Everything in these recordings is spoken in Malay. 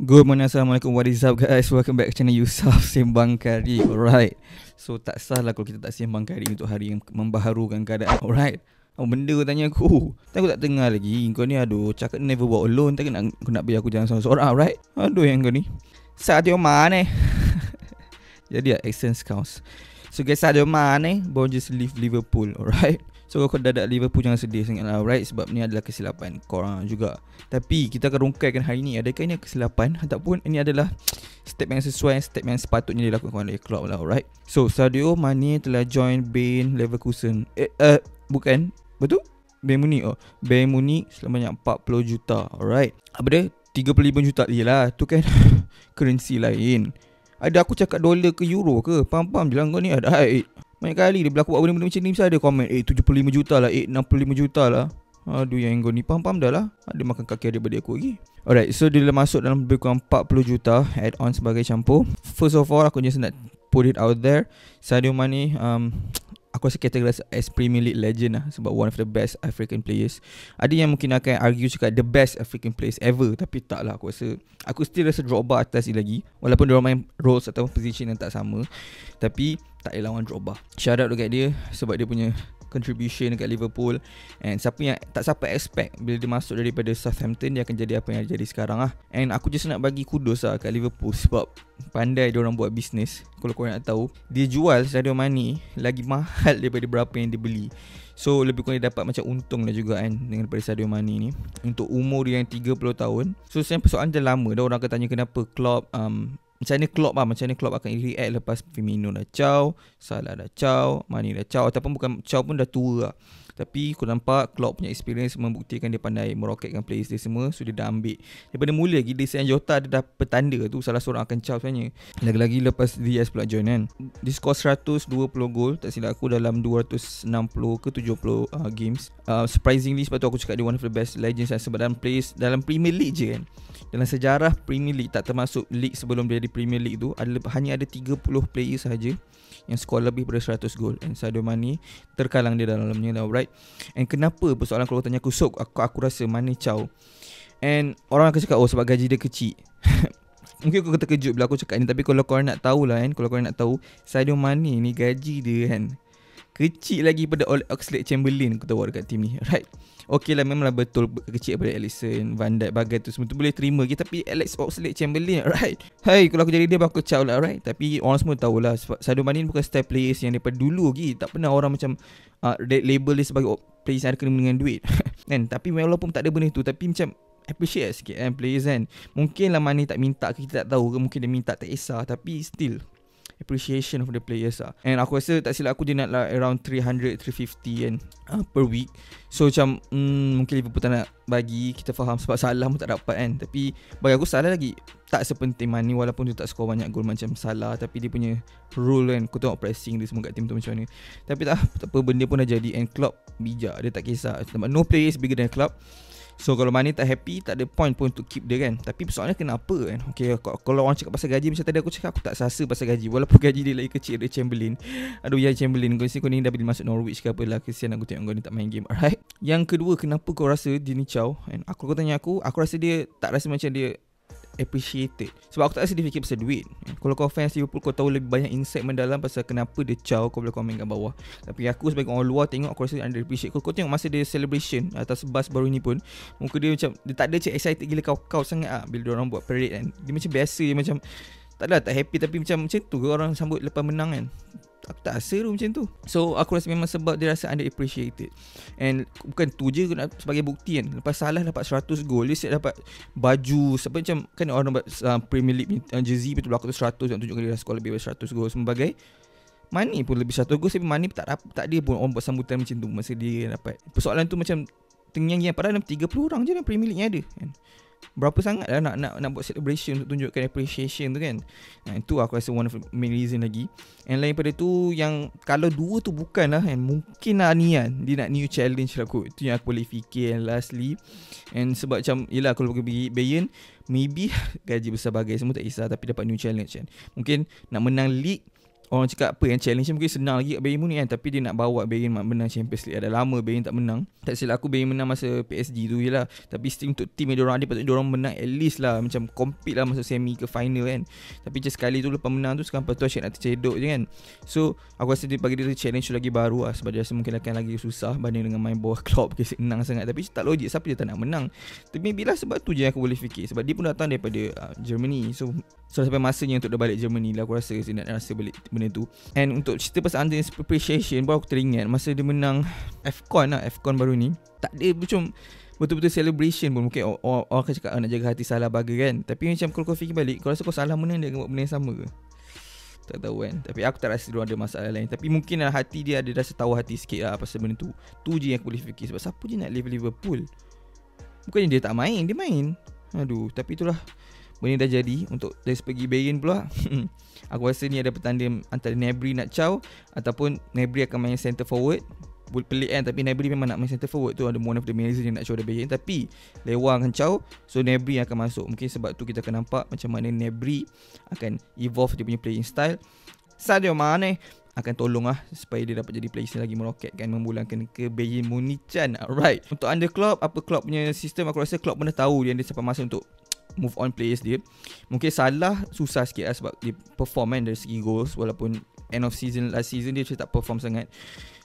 Good morning, Assalamualaikum, what is up guys Welcome back to channel Yusuf Sembang Kari Alright So tak salah lah kalau kita tak sembang kari untuk hari yang membaharukan keadaan Alright Apa oh, benda kau tanya aku Tak aku tak tengah lagi Kau ni aduh cakap never walk alone Tak nak, kau nak biar aku jalan seorang-seorang Alright Aduh yang kau ni Saat dia mana eh Jadi lah accent counts So guys saat dia mana eh Bawang just leave Liverpool Alright So kalau kau dadak Liverpool jangan sedih sangat lah right Sebab ni adalah kesilapan korang juga Tapi kita akan rungkaikan hari ni Adakah ini kesilapan ataupun ini adalah Step yang sesuai step yang sepatutnya dilakukan oleh Klopp lah right So Sadio Mane telah join Bain Leverkusen Eh uh, bukan betul? Bayern Munich oh. Bayern Munich selamanya 40 juta alright Apa dia? 35 juta lah, tu kan currency lain ada aku cakap dolar ke euro ke Pam-pam je lah kau ni ada banyak kali dia berlaku buat benda-benda macam ni Mesti ada komen Eh 75 juta lah Eh 65 juta lah Aduh yang kau ni Paham-paham dah lah Dia makan kaki ada daripada aku lagi Alright so dia dah masuk dalam lebih kurang 40 juta Add on sebagai campur First of all aku just nak put it out there Sadio Mane um, aku rasa categorize as Premier League legend lah sebab one of the best African players. Ada yang mungkin akan argue cakap the best African players ever tapi tak lah aku rasa. Aku still rasa Drogba atas dia lagi walaupun dia main roles atau position yang tak sama tapi tak elah lawan Drogba. Shout out dekat dia sebab dia punya contribution dekat Liverpool and siapa yang tak siapa expect bila dia masuk daripada Southampton dia akan jadi apa yang jadi sekarang lah and aku just nak bagi kudos lah kat Liverpool sebab pandai dia orang buat bisnes kalau korang nak tahu dia jual Sadio money lagi mahal daripada berapa yang dia beli so lebih kurang dia dapat macam untung lah juga kan dengan daripada stadium money ni untuk umur dia yang 30 tahun so sebenarnya persoalan dia lama dah orang akan tanya kenapa Klopp um, macam ni Klopp lah Macam ni Klopp akan react lepas Firmino dah caw Salah dah caw Mani dah caw Ataupun bukan caw pun dah tua lah tapi aku nampak Klopp punya experience membuktikan dia pandai meroketkan players dia semua So dia dah ambil Daripada mula lagi Di Sian Jota dia dah petanda tu Salah seorang akan caw sebenarnya Lagi-lagi lepas dia pula join kan Dia score 120 gol Tak silap aku dalam 260 ke 70 uh, games uh, Surprisingly sebab tu aku cakap dia one of the best legends kan? Sebab dalam players Dalam Premier League je kan Dalam sejarah Premier League Tak termasuk league sebelum dia di Premier League tu ada, Hanya ada 30 player saja Yang skor lebih daripada 100 gol And Sadio Mane Terkalang dia dalamnya Alright And kenapa persoalan kalau tanya aku Sob aku, aku rasa mana caw And orang akan cakap oh sebab gaji dia kecil Mungkin aku terkejut bila aku cakap ni Tapi kalau korang nak tahu lah kan Kalau korang nak tahu saya Sadio Mane ni gaji dia kan kecil lagi pada Oxlade Chamberlain aku tahu dekat team ni right Okey lah memanglah betul kecil pada Alisson Van Dijk bagai tu semua tu boleh terima lagi Tapi Alex Oxlade Chamberlain right Hai kalau aku jadi dia aku caw lah right Tapi orang semua tahulah Sebab Sadio Mane ni bukan style players yang daripada dulu lagi Tak pernah orang macam uh, label dia sebagai players yang ada kena dengan duit kan? Tapi walaupun tak ada benda tu Tapi macam appreciate lah sikit kan players kan Mungkin lah Mane tak minta kita tak tahu ke Mungkin dia minta tak kisah Tapi still appreciation of the players lah. And aku rasa tak silap aku dia nak lah around 300, 350 and uh, per week. So macam mm, mungkin Liverpool tak nak bagi, kita faham sebab Salah pun tak dapat kan. Tapi bagi aku Salah lagi tak sepenting money walaupun dia tak score banyak gol macam Salah. Tapi dia punya rule kan, aku tengok pressing dia semua kat tim tu macam ni. Tapi tak, tak apa, benda pun dah jadi and club bijak, dia tak kisah. No players bigger than club. So kalau money tak happy Tak ada point pun untuk keep dia kan Tapi persoalannya kenapa kan Okay kalau orang cakap pasal gaji Macam tadi aku cakap Aku tak sasa pasal gaji Walaupun gaji dia lagi kecil Dari Chamberlain Aduh ya Chamberlain Kau rasa ni dah boleh masuk Norwich ke apa lah Kesian aku tengok kau ni tak main game Alright Yang kedua Kenapa kau rasa dia ni caw aku kau tanya aku Aku rasa dia tak rasa macam dia appreciated Sebab aku tak rasa dia fikir pasal duit Kalau kau fans Liverpool kau tahu lebih banyak insight mendalam Pasal kenapa dia caw kau boleh komen kat bawah Tapi aku sebagai orang luar tengok aku rasa under appreciate kau, kau tengok masa dia celebration atas bus baru ni pun Muka dia macam dia tak ada macam excited gila kau kau sangat lah Bila orang buat parade kan Dia macam biasa dia macam tak ada tak happy tapi macam macam tu ke orang sambut lepas menang kan aku tak rasa tu macam tu so aku rasa memang sebab dia rasa under appreciated and bukan tu je sebagai bukti kan lepas salah dapat 100 gol dia siap dapat baju sebab macam kan orang buat uh, Premier League uh, jersey betul aku tu 100 nak tunjukkan dia skor lebih dari 100 gol sebagai Mani pun lebih 100 gol tapi Mani tak tak dia pun orang buat sambutan macam tu masa dia dapat persoalan tu macam tengah-tengah padahal 30 orang je dalam Premier League ni ada kan? berapa sangat lah nak, nak, nak buat celebration untuk tunjukkan appreciation tu kan nah, Itu aku rasa one of the main reason lagi And lain pada tu yang kalau dua tu bukan lah kan Mungkin lah ni kan dia nak new challenge lah kot Itu yang aku boleh fikir and lastly And sebab macam yelah kalau pergi bayan bay- Maybe gaji besar bagai semua tak kisah tapi dapat new challenge kan Mungkin nak menang league orang cakap apa yang challenge mungkin senang lagi kat Bayern Munich kan tapi dia nak bawa Bayern menang Champions League ada lama Bayern tak menang tak silap aku Bayern menang masa PSG tu je lah tapi still untuk team yang diorang ada patutnya diorang menang at least lah macam compete lah masa semi ke final kan tapi just sekali tu lepas menang tu sekarang patut asyik nak tercedok je kan so aku rasa dia bagi dia challenge tu lagi baru lah sebab dia rasa mungkin akan lagi susah banding dengan main bawah Klopp ke senang sangat tapi tak logik siapa dia tak nak menang tapi bila sebab tu je aku boleh fikir sebab dia pun datang daripada uh, Germany so, so sampai masanya untuk dia balik Germany lah aku rasa dia nak rasa balik benda tu And untuk cerita pasal Under Appreciation Baru aku teringat Masa dia menang Fcon lah Fcon baru ni Tak ada macam Betul-betul celebration pun Mungkin orang, orang akan cakap ah, Nak jaga hati salah baga kan Tapi macam kalau kau fikir balik Kau rasa kau salah menang Dia akan buat benda yang sama ke Tak tahu kan Tapi aku tak rasa dia ada masalah lain Tapi mungkin lah hati dia Ada rasa tawa hati sikit lah Pasal benda tu Tu je yang aku boleh fikir Sebab siapa je nak live Liverpool Bukannya dia tak main Dia main Aduh Tapi itulah benda dah jadi untuk dari segi Bayern pula aku rasa ni ada pertanda antara Nabri nak caw ataupun Nabri akan main center forward Bul pelik kan tapi Nabri memang nak main center forward tu ada one of the reason nak caw the Bayern tapi Lewa akan caw so Nabri akan masuk mungkin sebab tu kita akan nampak macam mana Nabri akan evolve dia punya playing style Sadio Mane eh, akan tolong lah supaya dia dapat jadi player lagi meroket kan membulangkan ke Bayern Munichan alright untuk under Klopp apa Klopp punya sistem aku rasa Klopp pun tahu yang dia ada sampai masa untuk move on players dia Mungkin salah susah sikit lah sebab dia perform kan dari segi goals Walaupun end of season last season dia macam tak perform sangat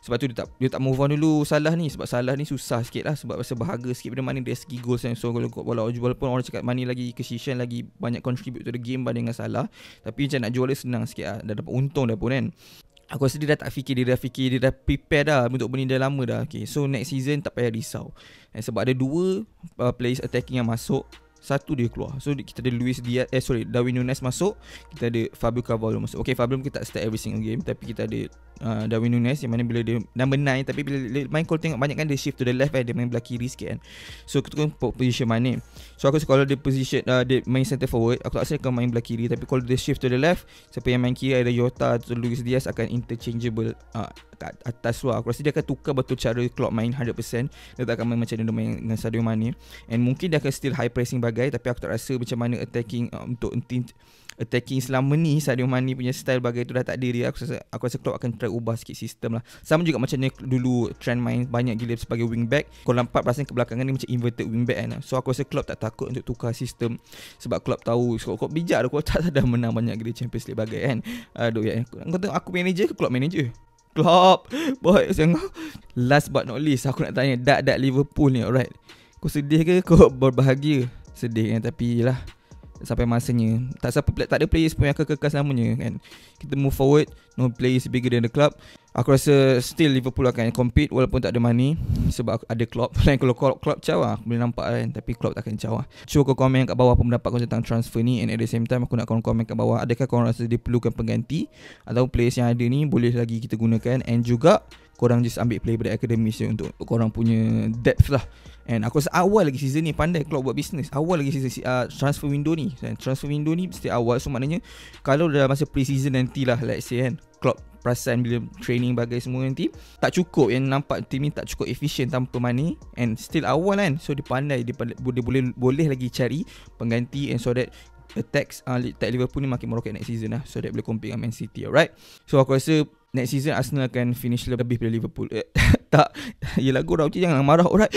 Sebab tu dia tak, dia tak move on dulu salah ni Sebab salah ni susah sikit lah sebab rasa bahagia sikit pada mana dari segi goals yang So kalau, kalau walaupun orang cakap money lagi kesisian lagi banyak contribute to the game banding dengan salah Tapi macam nak jual dia senang sikit lah Dah dapat untung dah pun kan Aku rasa dia dah tak fikir Dia dah fikir Dia dah prepare dah Untuk benda dah lama dah okay. So next season Tak payah risau eh, Sebab ada dua uh, Players attacking yang masuk satu dia keluar so kita ada Luis dia. eh sorry Darwin Nunes masuk kita ada Fabio Carvalho masuk Okay, Fabio kita tak start every single game tapi kita ada uh, Darwin Nunes yang mana bila dia number 9 tapi bila main kalau tengok banyak kan dia shift to the left eh dia main belah kiri sikit kan. So aku tukar position mana. So aku kalau dia position uh, dia main center forward aku tak rasa dia akan main belah kiri tapi kalau dia shift to the left siapa yang main kiri ada Yota atau Luis Diaz akan interchangeable uh, kat atas luar. Aku rasa dia akan tukar betul cara clock main 100%. Dia tak akan main macam dia main dengan Sadio Mane. And mungkin dia akan still high pressing bagai tapi aku tak rasa macam mana attacking uh, untuk untuk attacking selama ni Sadio Mane punya style bagai tu dah tak ada dia aku rasa aku rasa Klopp akan try ubah sikit sistem lah sama juga macam ni dulu trend main banyak gila sebagai wing back kalau nampak perasaan kebelakangan ni macam inverted wing back kan so aku rasa Klopp tak takut untuk tukar sistem sebab Klopp tahu so, kau bijak dah kau tak ada menang banyak gila Champions League bagai kan aduh ya aku, kau tengok aku manager ke Klopp manager Klopp boy sayang last but not least aku nak tanya dak dak Liverpool ni alright kau sedih ke kau berbahagia sedih kan tapi lah sampai masanya tak siapa tak ada players pun yang akan kekal selamanya kan kita move forward no players bigger than the club aku rasa still Liverpool akan compete walaupun tak ada money sebab ada club. lain kalau club Klopp caw lah. boleh nampak kan tapi Klopp takkan caw lah cuba kau komen kat bawah apa pendapat kau tentang transfer ni and at the same time aku nak kau komen kat bawah adakah kau rasa dia perlukan pengganti atau players yang ada ni boleh lagi kita gunakan and juga korang just ambil player dari akademi untuk korang punya depth lah and aku rasa awal lagi season ni pandai Kalau buat business awal lagi season uh, transfer window ni transfer window ni mesti awal so maknanya kalau dah masa pre-season nanti lah let's say kan Klopp perasan bila training bagai semua nanti tak cukup yang nampak team ni tak cukup efficient tanpa money and still awal kan so dia pandai dia, dia boleh boleh lagi cari pengganti and so that attacks uh, tag Liverpool ni makin meroket next season lah so that boleh compete dengan Man City alright so aku rasa next season Arsenal akan finish lebih dari Liverpool. Eh, tak, yelah gurau je jangan marah orang.